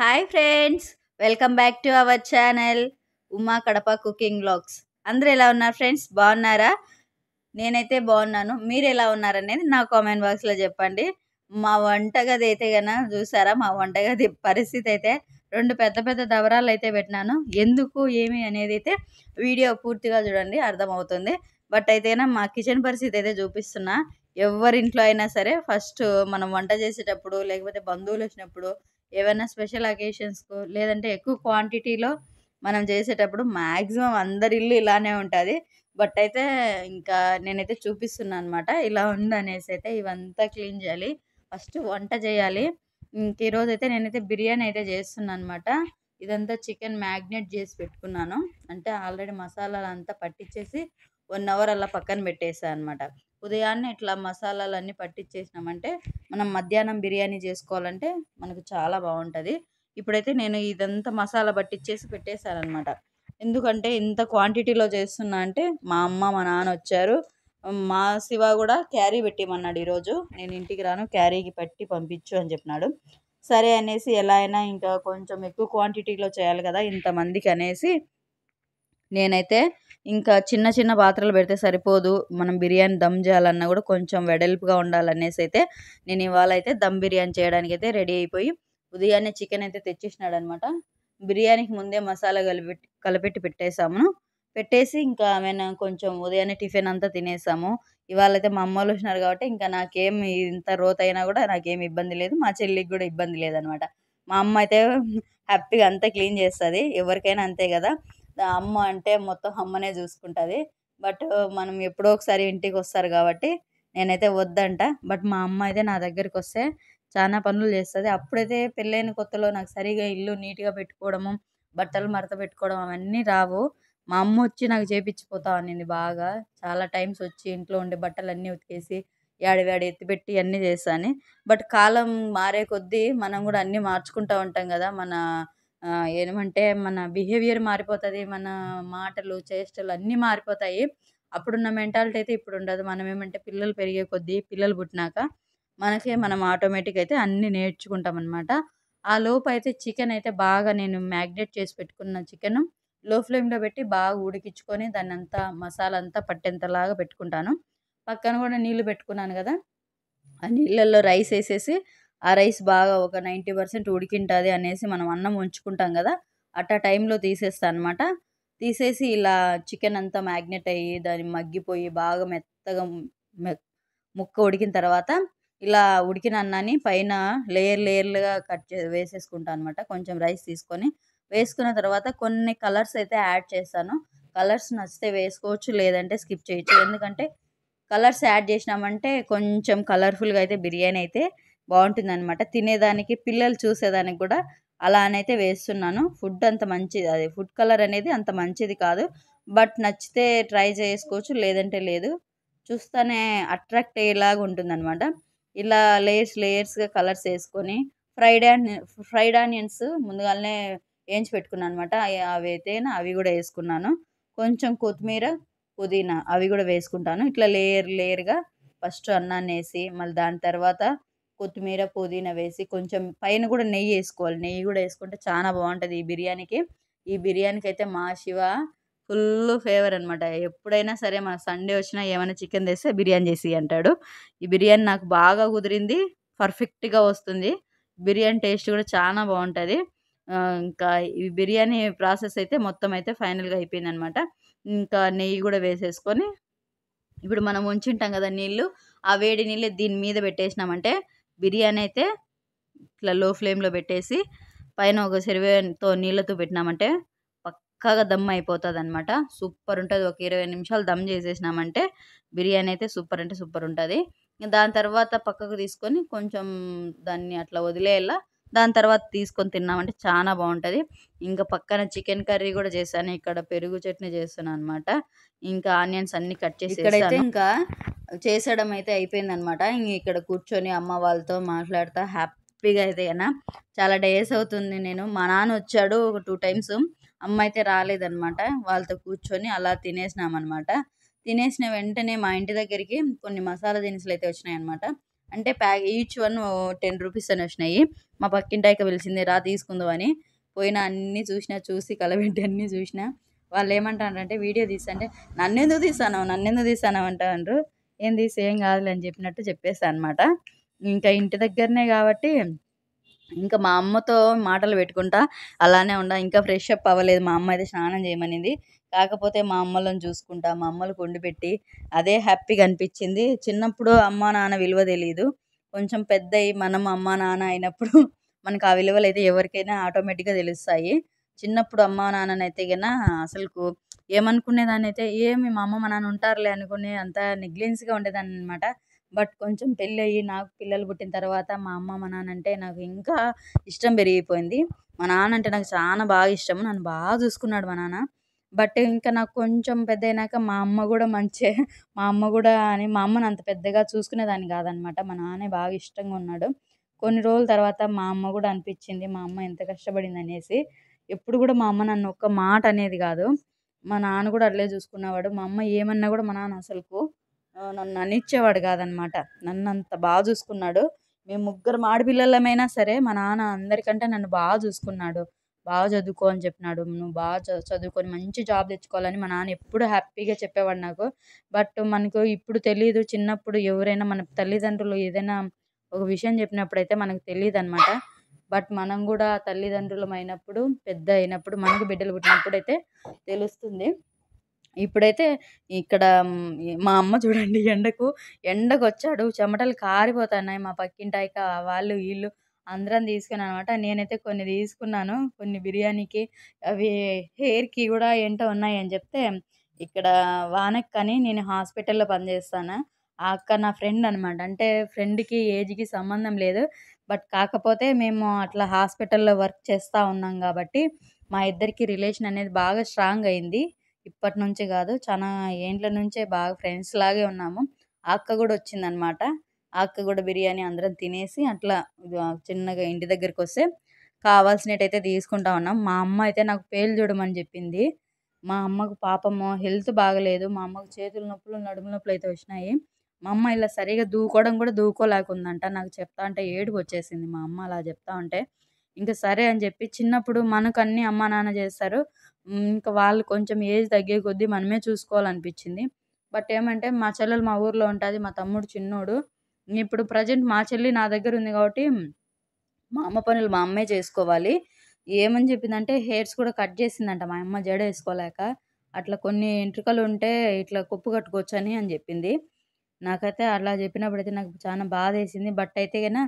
hi friends welcome back to our channel Uma Kadapa cooking blogs అందరూ ఎలా ఉన్నారు ఫ్రెండ్స్ బాగున్నారా నేనైతే బాగున్నాను మీరు ఎలా ఉన్నారనేది నా కామెంట్ బాక్స్లో చెప్పండి మా వంటగది అయితే కన్నా చూసారా మా వంటగది పరిస్థితి అయితే రెండు పెద్ద పెద్ద దవరాలు అయితే పెట్టినాను ఎందుకు ఏమి అనేది అయితే వీడియో పూర్తిగా చూడండి అర్థమవుతుంది బట్ అయితే మా కిచెన్ పరిస్థితి అయితే చూపిస్తున్నా ఎవరింట్లో అయినా సరే ఫస్ట్ మనం వంట చేసేటప్పుడు లేకపోతే బంధువులు వచ్చినప్పుడు ఏవైనా స్పెషల్ అకేషన్స్కు లేదంటే ఎక్కువ క్వాంటిటీలో మనం చేసేటప్పుడు మ్యాక్సిమం అందరి ఇల్లు ఇలానే ఉంటుంది బట్ అయితే ఇంకా నేనైతే చూపిస్తున్నాను అనమాట ఇలా ఉందనేసి అయితే ఇవంతా క్లీన్ చేయాలి ఫస్ట్ వంట చేయాలి ఇంక ఈరోజు అయితే నేనైతే బిర్యానీ అయితే చేస్తున్నాను అనమాట ఇదంతా చికెన్ మ్యాగ్నేట్ చేసి పెట్టుకున్నాను అంటే ఆల్రెడీ మసాలాలు అంతా పట్టించేసి వన్ అవర్ అలా పక్కన పెట్టేసా అనమాట ఉదయాన్నే ఇట్లా మసాలాలన్నీ పట్టించేసినామంటే మనం మధ్యాహ్నం బిర్యానీ చేసుకోవాలంటే మనకు చాలా బాగుంటుంది ఇప్పుడైతే నేను ఇదంతా మసాలా పట్టించేసి పెట్టేశాను అనమాట ఎందుకంటే ఇంత క్వాంటిటీలో చేస్తున్నా అంటే మా అమ్మ మా నాన్న వచ్చారు మా శివ కూడా క్యారీ పెట్టిమన్నాడు ఈరోజు నేను ఇంటికి రాను క్యారీకి పట్టి పంపించు అని చెప్పినాడు సరే అనేసి ఎలా అయినా ఇంకా కొంచెం ఎక్కువ క్వాంటిటీలో చేయాలి కదా ఇంతమందికి అనేసి నేనైతే ఇంకా చిన్న చిన్న పాత్రలు పెడితే సరిపోదు మనం బిర్యానీ దమ్ చేయాలన్నా కూడా కొంచెం వెడల్పుగా ఉండాలనేసి అయితే నేను ఇవాళ అయితే దమ్ బిర్యానీ చేయడానికి అయితే రెడీ అయిపోయి ఉదయాన్నే చికెన్ అయితే తెచ్చేసినాడు అనమాట బిర్యానీకి ముందే మసాలా కలిపి కలిపెట్టి పెట్టేసాము పెట్టేసి ఇంకా ఆమెను కొంచెం ఉదయాన్నే టిఫిన్ అంతా తినేసాము ఇవాళ అయితే మా అమ్మ వచ్చినారు కాబట్టి ఇంకా నాకేం ఇంత రోత అయినా కూడా నాకేం ఇబ్బంది లేదు మా చెల్లికి కూడా ఇబ్బంది లేదనమాట మా అమ్మ అయితే హ్యాపీగా అంతా క్లీన్ చేస్తుంది ఎవరికైనా అంతే కదా అమ్మ అంటే మొత్తం అమ్మనే చూసుకుంటుంది బట్ మనం ఎప్పుడో ఒకసారి ఇంటికి వస్తారు కాబట్టి నేనైతే వద్దంట బట్ మా అమ్మ అయితే నా దగ్గరికి వస్తే చాలా పనులు చేస్తుంది అప్పుడైతే పెళ్ళైన కొత్తలో నాకు సరిగా ఇల్లు నీట్గా పెట్టుకోవడము బట్టలు మడత పెట్టుకోవడం అవన్నీ రావు మా అమ్మ వచ్చి నాకు చేపించిపోతా అనింది బాగా చాలా టైమ్స్ వచ్చి ఇంట్లో ఉండే బట్టలు అన్నీ ఉతికేసి యాడి వేడి ఎత్తిపెట్టి అన్నీ చేస్తాను బట్ కాలం మారే కొద్దీ మనం కూడా అన్నీ మార్చుకుంటూ ఉంటాం కదా మన ఏమంటే మన బిహేవియర్ మారిపోతుంది మన మాటలు చేష్టలు అన్నీ మారిపోతాయి అప్పుడున్న మెంటాలిటీ అయితే ఇప్పుడు ఉండదు మనం ఏమంటే పిల్లలు పెరిగే కొద్దీ పిల్లలు పుట్టినాక మనకే మనం ఆటోమేటిక్ అయితే అన్నీ నేర్చుకుంటాం అనమాట ఆ లోపు అయితే చికెన్ అయితే బాగా నేను మ్యాగ్నేట్ చేసి పెట్టుకున్న చికెన్ లో ఫ్లేమ్లో పెట్టి బాగా ఉడికించుకొని దాన్ని అంతా మసాలా అంతా పట్టేంతలాగా పెట్టుకుంటాను పక్కన కూడా నీళ్ళు పెట్టుకున్నాను కదా ఆ నీళ్ళల్లో రైస్ వేసేసి ఆ రైస్ బాగా ఒక నైంటీ పర్సెంట్ ఉడికింటుంది అనేసి మనం అన్నం ఉంచుకుంటాం కదా అట్ట టైంలో తీసేస్తాను అనమాట తీసేసి ఇలా చికెన్ అంతా మ్యాగ్నెట్ అయ్యి దాన్ని మగ్గిపోయి బాగా మెత్తగా ముక్క ఉడికిన తర్వాత ఇలా ఉడికిన అన్నాన్ని పైన లేయర్ లేయర్లుగా కట్ చే వేసేసుకుంటాను అనమాట కొంచెం రైస్ తీసుకొని వేసుకున్న తర్వాత కొన్ని కలర్స్ అయితే యాడ్ చేస్తాను కలర్స్ నచ్చితే వేసుకోవచ్చు లేదంటే స్కిప్ చేయొచ్చు ఎందుకంటే కలర్స్ యాడ్ చేసినామంటే కొంచెం కలర్ఫుల్గా అయితే బిర్యానీ అయితే అనమాట తినేదానికి పిల్లలు చూసేదానికి కూడా అలా అయితే వేస్తున్నాను ఫుడ్ అంత మంచిది అది ఫుడ్ కలర్ అనేది అంత మంచిది కాదు బట్ నచ్చితే ట్రై చేసుకోవచ్చు లేదంటే లేదు చూస్తేనే అట్రాక్ట్ అయ్యేలాగా అనమాట ఇలా లేయర్స్ లేయర్స్గా కలర్స్ వేసుకొని ఫ్రైడ్ ఆనియన్ ఫ్రైడ్ ఆనియన్స్ ముందుగానే వేయించి పెట్టుకున్నాను అనమాట అవి అయితే అవి కూడా వేసుకున్నాను కొంచెం కొత్తిమీర పుదీనా అవి కూడా వేసుకుంటాను ఇట్లా లేయర్ లేయర్గా ఫస్ట్ అన్నాన్ని వేసి మళ్ళీ దాని తర్వాత కొత్తిమీర పుదీనా వేసి కొంచెం పైన కూడా నెయ్యి వేసుకోవాలి నెయ్యి కూడా వేసుకుంటే చాలా బాగుంటుంది ఈ బిర్యానీకి ఈ బిర్యానీకి అయితే మా శివ ఫుల్ ఫేవర్ అనమాట ఎప్పుడైనా సరే మన సండే వచ్చినా ఏమైనా చికెన్ తెస్తే బిర్యానీ చేసి అంటాడు ఈ బిర్యానీ నాకు బాగా కుదిరింది పర్ఫెక్ట్గా వస్తుంది బిర్యానీ టేస్ట్ కూడా చాలా బాగుంటుంది ఇంకా ఈ బిర్యానీ ప్రాసెస్ అయితే మొత్తం అయితే ఫైనల్గా అయిపోయింది అనమాట ఇంకా నెయ్యి కూడా వేసేసుకొని ఇప్పుడు మనం ఉంచుంటాం కదా నీళ్ళు ఆ వేడి నీళ్ళు దీని మీద పెట్టేసినామంటే బిర్యానీ అయితే ఇట్లా లో ఫ్లేమ్లో పెట్టేసి పైన ఒక సెరివేతో నీళ్ళతో పెట్టినామంటే పక్కాగా దమ్ అయిపోతుంది అనమాట సూపర్ ఉంటుంది ఒక ఇరవై నిమిషాలు దమ్ చేసేసినామంటే బిర్యానీ అయితే సూపర్ అంటే సూపర్ ఉంటుంది దాని తర్వాత పక్కకు తీసుకొని కొంచెం దాన్ని అట్లా వదిలేలా దాని తర్వాత తీసుకొని తిన్నామంటే చాలా బాగుంటుంది ఇంకా పక్కన చికెన్ కర్రీ కూడా చేశాను ఇక్కడ పెరుగు చట్నీ చేస్తాను అనమాట ఇంకా ఆనియన్స్ అన్ని కట్ చేసి ఇక్కడైతే ఇంకా చేసడం అయితే అయిపోయింది అనమాట ఇంక ఇక్కడ కూర్చొని అమ్మ వాళ్ళతో మాట్లాడుతూ హ్యాపీగా అయితే అయినా చాలా డేస్ అవుతుంది నేను మా నాన్న వచ్చాడు ఒక టూ టైమ్స్ అమ్మ అయితే రాలేదనమాట వాళ్ళతో కూర్చొని అలా తినేసినామన్నమాట తినేసిన వెంటనే మా ఇంటి దగ్గరికి కొన్ని మసాలా దినుసులు అయితే వచ్చినాయి అనమాట అంటే pack each one ten rupees అని వచ్చినాయి మా పక్కింటాయికి పిలిచింది రా తీసుకుందాం అని పోయిన అన్నీ చూసినా చూసి కలబెట్టి అన్నీ చూసిన వాళ్ళు ఏమంటారంటే వీడియో తీసంటే నన్నెందుకు తీసాను నన్నెందుకు తీసాను అంటారు ఏం తీసి ఏం కాదులే అని చెప్పినట్టు చెప్పేస్తా అనమాట ఇంకా ఇంటి దగ్గరనే కాబట్టి ఇంకా మా అమ్మతో మాటలు పెట్టుకుంటా అలానే ఉండా ఇంకా ఫ్రెష్ అప్ అవ్వలేదు మా అమ్మ అయితే స్నానం చేయమనింది కాకపోతే మా అమ్మలను చూసుకుంటా మా అమ్మలు కొండి పెట్టి అదే హ్యాపీగా అనిపించింది చిన్నప్పుడు అమ్మ నాన్న విలువ తెలియదు కొంచెం పెద్ద మనం అమ్మ నాన్న అయినప్పుడు మనకు ఆ విలువలు అయితే ఎవరికైనా ఆటోమేటిక్గా తెలుస్తాయి చిన్నప్పుడు అమ్మ నాన్ననైతే కన్నా అసలు ఏమనుకునేదాన్ని అయితే ఏమి మా అమ్మ మా నాన్న ఉంటారులే అనుకునే అంత నెగ్లెన్స్గా ఉండేదాన్ని అనమాట బట్ కొంచెం పెళ్ళి అయ్యి నాకు పిల్లలు పుట్టిన తర్వాత మా అమ్మ మా నాన్న అంటే నాకు ఇంకా ఇష్టం పెరిగిపోయింది మా నాన్న అంటే నాకు చాలా బాగా ఇష్టం నన్ను బాగా చూసుకున్నాడు మా నాన్న బట్ ఇంకా నాకు కొంచెం పెద్ద అయినాక మా అమ్మ కూడా మంచి మా అమ్మ కూడా అని మా అమ్మను అంత పెద్దగా చూసుకునేదాన్ని కాదనమాట మా నాన్నే బాగా ఇష్టంగా ఉన్నాడు కొన్ని రోజుల తర్వాత మా అమ్మ కూడా అనిపించింది మా అమ్మ ఎంత కష్టపడింది అనేసి ఎప్పుడు కూడా మా అమ్మ నన్ను ఒక్క మాట అనేది కాదు మా నాన్న కూడా అట్లే చూసుకునేవాడు మా అమ్మ ఏమన్నా కూడా మా నాన్న అసలుకు నన్ను అనిచ్చేవాడు కాదనమాట నన్ను అంత బాగా చూసుకున్నాడు మేము ముగ్గురు ఆడపిల్లలమైనా సరే మా నాన్న అందరికంటే నన్ను బాగా చూసుకున్నాడు బాగా చదువుకో అని చెప్పినాడు నువ్వు బాగా చదువుకొని మంచి జాబ్ తెచ్చుకోవాలని మా నాన్న ఎప్పుడు హ్యాపీగా చెప్పేవాడు నాకు బట్ మనకు ఇప్పుడు తెలియదు చిన్నప్పుడు ఎవరైనా మన తల్లిదండ్రులు ఏదైనా ఒక విషయం చెప్పినప్పుడైతే మనకు తెలియదు అనమాట బట్ మనం కూడా తల్లిదండ్రులం అయినప్పుడు పెద్ద అయినప్పుడు మనకు బిడ్డలు పుట్టినప్పుడు అయితే తెలుస్తుంది ఇప్పుడైతే ఇక్కడ మా అమ్మ చూడండి ఎండకు ఎండకు వచ్చాడు చెమటలు కారిపోతున్నాయి మా పక్కింటాయిక వాళ్ళు వీళ్ళు అందరం తీసుకున్నాను అనమాట నేనైతే కొన్ని తీసుకున్నాను కొన్ని బిర్యానీకి అవి హెయిర్కి కూడా ఏంటో ఉన్నాయని చెప్తే ఇక్కడ వానక్ కానీ నేను హాస్పిటల్లో పనిచేస్తాను ఆ అక్క నా ఫ్రెండ్ అనమాట అంటే ఫ్రెండ్కి ఏజ్కి సంబంధం లేదు బట్ కాకపోతే మేము అట్లా హాస్పిటల్లో వర్క్ చేస్తూ ఉన్నాం కాబట్టి మా ఇద్దరికి రిలేషన్ అనేది బాగా స్ట్రాంగ్ అయింది ఇప్పటి నుంచి కాదు చాలా ఏండ్ల నుంచే బాగా ఫ్రెండ్స్ లాగే ఉన్నాము ఆ అక్క కూడా వచ్చిందనమాట ఆ అక్క కూడా బిర్యానీ అందరం తినేసి అట్లా చిన్నగా ఇంటి దగ్గరికి వస్తే కావాల్సినట్టయితే తీసుకుంటా ఉన్నాం మా అమ్మ అయితే నాకు పేలు చూడమని చెప్పింది మా అమ్మకు పాపము హెల్త్ బాగలేదు మా అమ్మకు చేతుల నొప్పులు నడుము నొప్పులు అయితే వచ్చినాయి మా అమ్మ ఇలా సరిగా దూకోవడం కూడా దూకోలేకుందంట నాకు చెప్తా అంటే ఏడుపు వచ్చేసింది మా అమ్మ అలా చెప్తా ఉంటే ఇంకా సరే అని చెప్పి చిన్నప్పుడు మనకు అన్ని అమ్మ నాన్న చేస్తారు ఇంకా వాళ్ళు కొంచెం ఏజ్ తగ్గే కొద్దీ మనమే చూసుకోవాలనిపించింది బట్ ఏమంటే మా చెల్లెలు మా ఊర్లో ఉంటుంది మా తమ్ముడు చిన్నోడు ఇప్పుడు ప్రజెంట్ మా చెల్లి నా దగ్గర ఉంది కాబట్టి మా అమ్మ పనులు మా అమ్మే చేసుకోవాలి ఏమని చెప్పిందంటే హెయిర్స్ కూడా కట్ చేసిందంట మా అమ్మ జడ వేసుకోలేక అట్లా కొన్ని ఎంట్రుకలు ఉంటే ఇట్లా కుప్పు కట్టుకోవచ్చని అని చెప్పింది నాకైతే అలా చెప్పినప్పుడైతే నాకు చాలా బాధ వేసింది బట్ అయితే కన్నా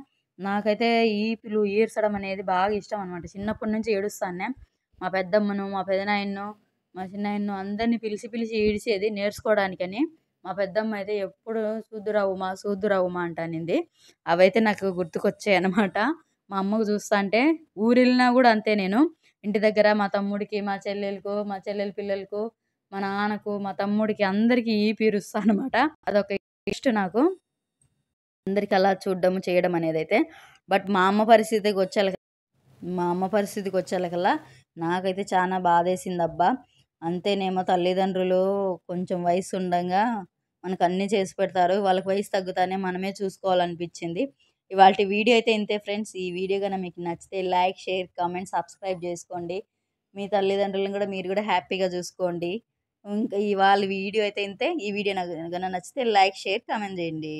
నాకైతే ఈపిలు ఈర్చడం అనేది బాగా ఇష్టం అనమాట చిన్నప్పటి నుంచి ఏడుస్తానే మా పెద్దమ్మను మా పెదనాయన్ను మా చిన్నాయన్ను అందరినీ పిలిచి పిలిచి ఈడ్చేది నేర్చుకోవడానికని మా పెద్దమ్మ అయితే ఎప్పుడు సూదురావుమా సూదురావుమా అంటానింది అవైతే నాకు గుర్తుకొచ్చాయి అనమాట మా అమ్మకు చూస్తా అంటే ఊరెళ్ళినా కూడా అంతే నేను ఇంటి దగ్గర మా తమ్ముడికి మా చెల్లెలకు మా చెల్లెల పిల్లలకు మా నాన్నకు మా తమ్ముడికి అందరికీ ఈ పీరుస్తా అనమాట అదొక ఇష్టం నాకు అందరికి అలా చూడడం చేయడం అనేది అయితే బట్ మా అమ్మ పరిస్థితికి వచ్చేలా మా అమ్మ పరిస్థితికి కల్లా నాకైతే చాలా బాధేసింది అబ్బా అంతేనేమో తల్లిదండ్రులు కొంచెం వయసు ఉండగా మనకు అన్నీ చేసి పెడతారు వాళ్ళకి వయసు తగ్గుతానే మనమే చూసుకోవాలనిపించింది ఇవాళ వీడియో అయితే ఇంతే ఫ్రెండ్స్ ఈ వీడియో కనుక మీకు నచ్చితే లైక్ షేర్ కామెంట్ సబ్స్క్రైబ్ చేసుకోండి మీ తల్లిదండ్రులను కూడా మీరు కూడా హ్యాపీగా చూసుకోండి ఇంకా ఇవాళ వీడియో అయితే ఇంతే ఈ వీడియో నాకు నచ్చితే లైక్ షేర్ కామెంట్ చేయండి